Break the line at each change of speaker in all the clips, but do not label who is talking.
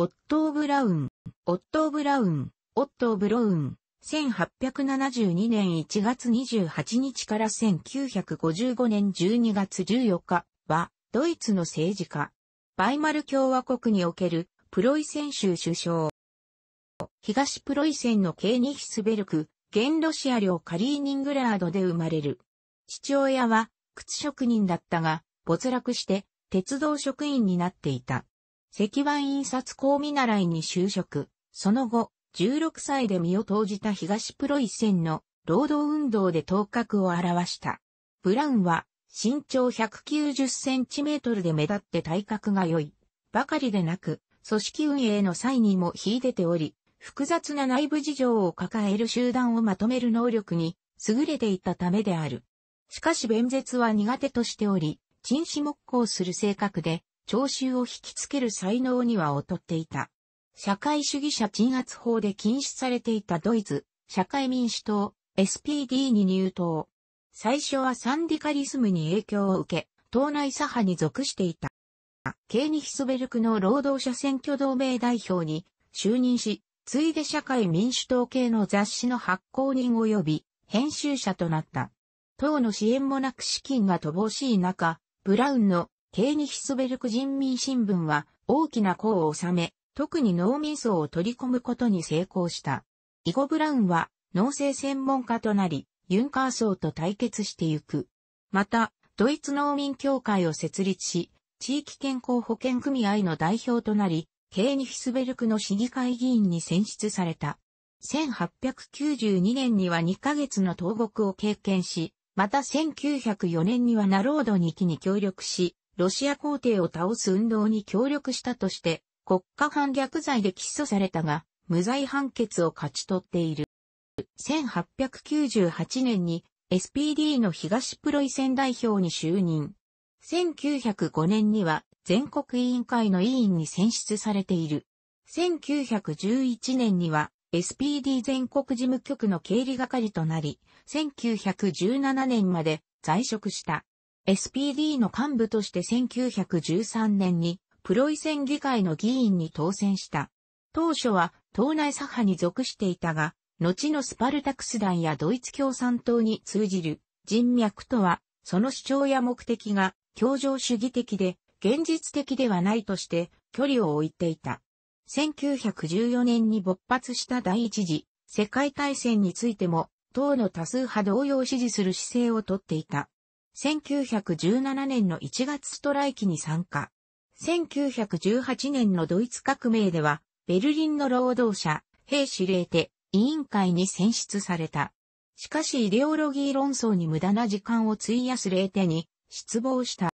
オットー・ブラウン、オットー・ブラウン、オットー・ブロウン、1872年1月28日から1955年12月14日は、ドイツの政治家、バイマル共和国におけるプロイセン州首相。東プロイセンのケーニヒスベルク、現ロシア領カリーニングラードで生まれる。父親は靴職人だったが、没落して鉄道職員になっていた。石版印刷工見習いに就職。その後、16歳で身を投じた東プロ一戦の労働運動で頭角を現した。ブラウンは身長190センチメートルで目立って体格が良い。ばかりでなく、組織運営の際にも引いており、複雑な内部事情を抱える集団をまとめる能力に優れていたためである。しかし弁舌は苦手としており、陳死木工する性格で、聴衆を引きつける才能には劣っていた。社会主義者鎮圧法で禁止されていたドイツ、社会民主党、SPD に入党。最初はサンディカリズムに影響を受け、党内左派に属していた。ケーニヒスベルクの労働者選挙同盟代表に就任し、ついで社会民主党系の雑誌の発行人及び編集者となった。党の支援もなく資金が乏しい中、ブラウンのケーニヒスベルク人民新聞は大きな功を収め、特に農民層を取り込むことに成功した。イゴ・ブラウンは農政専門家となり、ユンカー層と対決してゆく。また、ドイツ農民協会を設立し、地域健康保険組合の代表となり、ケーニヒスベルクの市議会議員に選出された。1892年には2ヶ月の投獄を経験し、また1904年にはナロード2期に協力し、ロシア皇帝を倒す運動に協力したとして、国家反逆罪で起訴されたが、無罪判決を勝ち取っている。1898年に SPD の東プロイセン代表に就任。1905年には全国委員会の委員に選出されている。1911年には SPD 全国事務局の経理係となり、1917年まで在職した。SPD の幹部として1913年にプロイセン議会の議員に当選した。当初は党内左派に属していたが、後のスパルタクス団やドイツ共産党に通じる人脈とは、その主張や目的が協情主義的で現実的ではないとして距離を置いていた。1914年に勃発した第一次世界大戦についても、党の多数派同様支持する姿勢をとっていた。1917年の1月ストライキに参加。1918年のドイツ革命では、ベルリンの労働者、兵士令手、委員会に選出された。しかしイデオロギー論争に無駄な時間を費やす令手に失望した。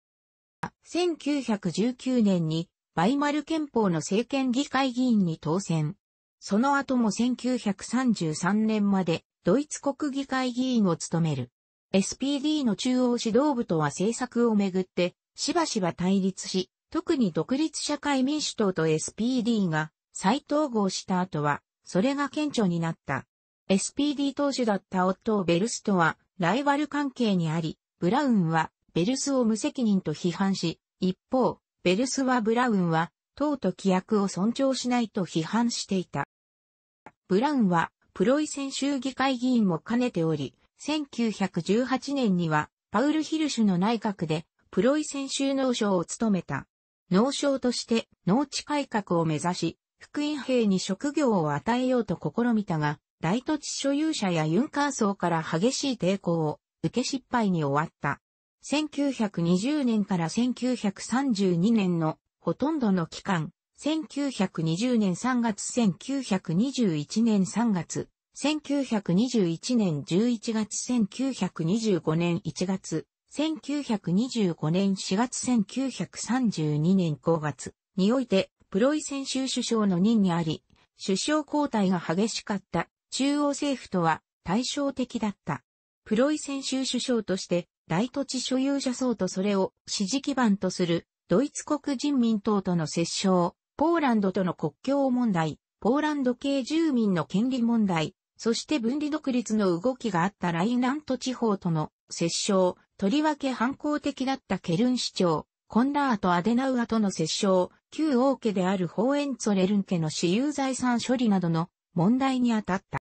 1919年にバイマル憲法の政権議会議員に当選。その後も1933年までドイツ国議会議員を務める。SPD の中央指導部とは政策をめぐって、しばしば対立し、特に独立社会民主党と SPD が再統合した後は、それが顕著になった。SPD 党首だった夫をベルスとは、ライバル関係にあり、ブラウンは、ベルスを無責任と批判し、一方、ベルスはブラウンは、党と規約を尊重しないと批判していた。ブラウンは、プロイセン州議会議員も兼ねており、1918年には、パウル・ヒルシュの内閣で、プロイセン州農省を務めた。農省として農地改革を目指し、福音兵に職業を与えようと試みたが、大土地所有者やユンカー層から激しい抵抗を受け失敗に終わった。1920年から1932年のほとんどの期間、1920年3月1921年3月、1921年11月1925年1月、1925年4月1932年5月において、プロイセン州首相の任にあり、首相交代が激しかった中央政府とは対照的だった。プロイセン州首相として大土地所有者層とそれを支持基盤とするドイツ国人民党との折衝、ポーランドとの国境問題、ポーランド系住民の権利問題、そして分離独立の動きがあったラインラント地方との接触、とりわけ反抗的だったケルン市長、コンラート・アデナウアとの接触、旧王家であるホーエンツォレルン家の私有財産処理などの問題にあたった。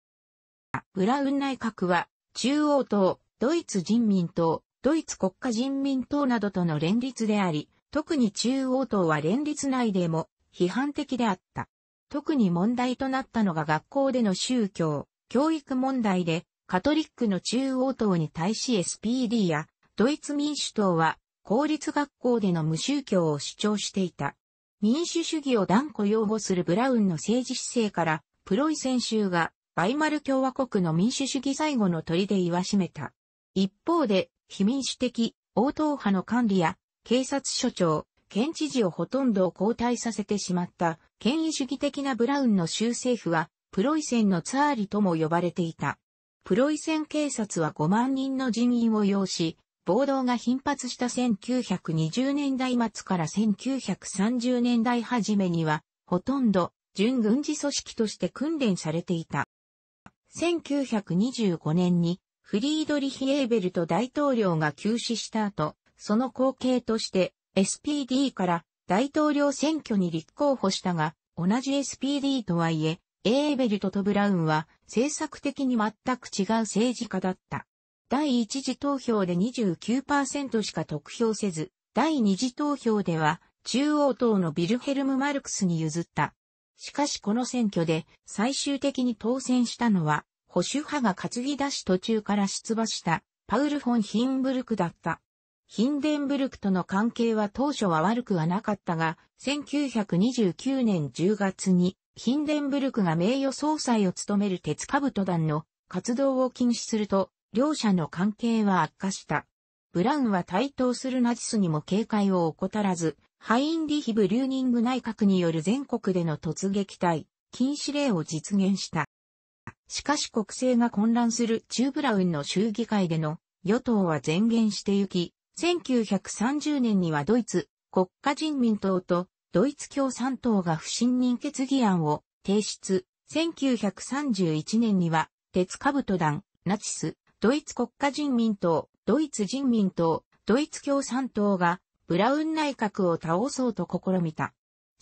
ブラウン内閣は、中央党、ドイツ人民党、ドイツ国家人民党などとの連立であり、特に中央党は連立内でも批判的であった。特に問題となったのが学校での宗教、教育問題でカトリックの中央党に対し SPD やドイツ民主党は公立学校での無宗教を主張していた。民主主義を断固擁護するブラウンの政治姿勢からプロイセン州がバイマル共和国の民主主義最後の砦言わしめた。一方で非民主的応答派の管理や警察署長、県知事をほとんど交代させてしまった権威主義的なブラウンの州政府はプロイセンのツァーリとも呼ばれていた。プロイセン警察は5万人の人員を要し、暴動が頻発した1920年代末から1930年代初めには、ほとんど準軍事組織として訓練されていた。1925年にフリードリヒ・エーベルト大統領が急死した後、その後継として SPD から大統領選挙に立候補したが、同じ SPD とはいえ、エーベルトとブラウンは政策的に全く違う政治家だった。第一次投票で29%しか得票せず、第二次投票では中央党のビルヘルム・マルクスに譲った。しかしこの選挙で最終的に当選したのは保守派が担ぎ出し途中から出馬したパウル・フォン・ヒンブルクだった。ヒンデンブルクとの関係は当初は悪くはなかったが、1929年10月にヒンデンブルクが名誉総裁を務める鉄兜団の活動を禁止すると、両者の関係は悪化した。ブラウンは対等するナチスにも警戒を怠らず、ハインリヒ・ブリューニング内閣による全国での突撃隊、禁止令を実現した。しかし国政が混乱する中ブラウンの州議会での与党は前言してゆき、1930年にはドイツ国家人民党とドイツ共産党が不信任決議案を提出。1931年には、鉄兜団、ナチス、ドイツ国家人民党、ドイツ人民党、ドイツ共産党が、ブラウン内閣を倒そうと試みた。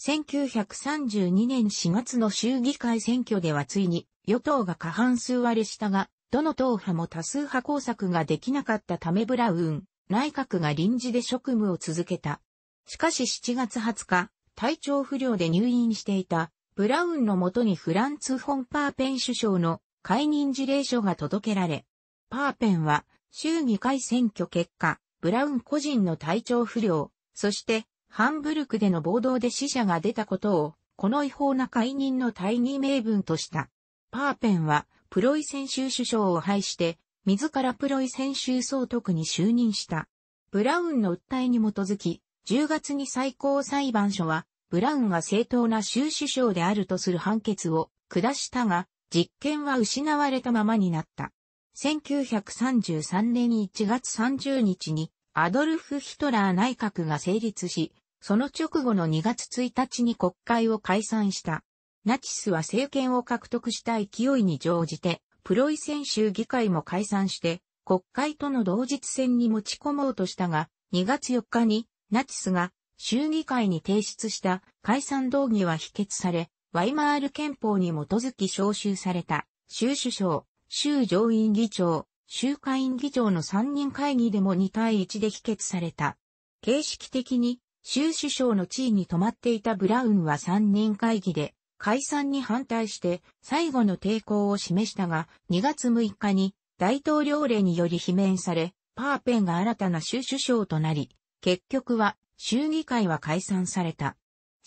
1932年4月の衆議会選挙ではついに、与党が過半数割れしたが、どの党派も多数派工作ができなかったためブラウン、内閣が臨時で職務を続けた。しかし7月20日、体調不良で入院していた、ブラウンのもとにフランツ・フォン・パーペン首相の解任事例書が届けられ、パーペンは衆議会選挙結果、ブラウン個人の体調不良、そしてハンブルクでの暴動で死者が出たことを、この違法な解任の大義名分とした。パーペンはプロイセン州首相を廃して、自らプロイセン州総督に就任した。ブラウンの訴えに基づき、10月に最高裁判所は、ブラウンが正当な州首相であるとする判決を下したが、実権は失われたままになった。1933年1月30日にアドルフ・ヒトラー内閣が成立し、その直後の2月1日に国会を解散した。ナチスは政権を獲得した勢いに乗じて、プロイセン州議会も解散して、国会との同日戦に持ち込もうとしたが、2月4日にナチスが州議会に提出した解散動議は否決され、ワイマール憲法に基づき招集された州首相、州上院議長、州下院議長の3人会議でも2対1で否決された。形式的に州首相の地位に止まっていたブラウンは3人会議で解散に反対して最後の抵抗を示したが2月6日に大統領令により罷免され、パーペンが新たな州首相となり、結局は州議会は解散された。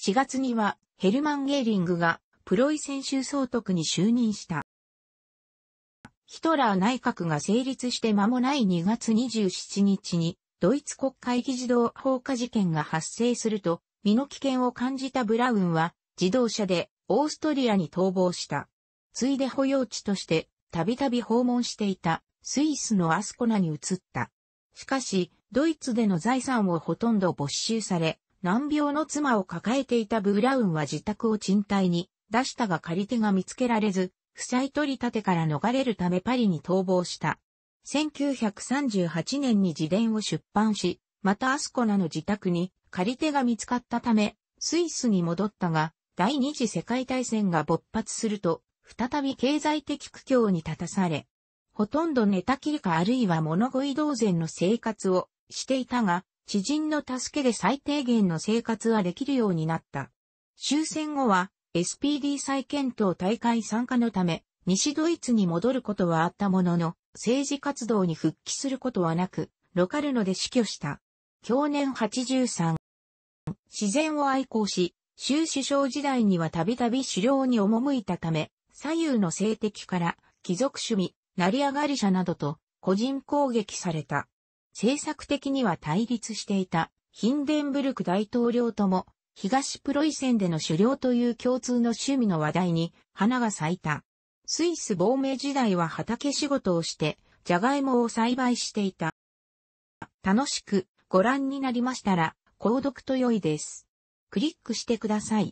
4月にはヘルマン・ゲーリングがプロイセン州総督に就任した。ヒトラー内閣が成立して間もない2月27日にドイツ国会議事堂放火事件が発生すると身の危険を感じたブラウンは自動車でオーストリアに逃亡した。ついで保養地としてたびたび訪問していたスイスのアスコナに移った。しかし、ドイツでの財産をほとんど没収され、難病の妻を抱えていたブラウンは自宅を賃貸に出したが借り手が見つけられず、負債取り立てから逃れるためパリに逃亡した。1938年に自伝を出版し、またアスコナの自宅に借り手が見つかったため、スイスに戻ったが、第二次世界大戦が勃発すると、再び経済的苦境に立たされ、ほとんど寝たきりかあるいは物乞い同然の生活をしていたが、知人の助けで最低限の生活はできるようになった。終戦後は SPD 再検討大会参加のため、西ドイツに戻ることはあったものの、政治活動に復帰することはなく、ロカルノで死去した。去年83。自然を愛好し、州首相時代にはたびたび狩猟に赴いたため、左右の性的から貴族趣味、成り上がり者などと個人攻撃された。政策的には対立していたヒンデンブルク大統領とも東プロイセンでの狩猟という共通の趣味の話題に花が咲いた。スイス亡命時代は畑仕事をして、ジャガイモを栽培していた。楽しくご覧になりましたら、購読と良いです。クリックしてください。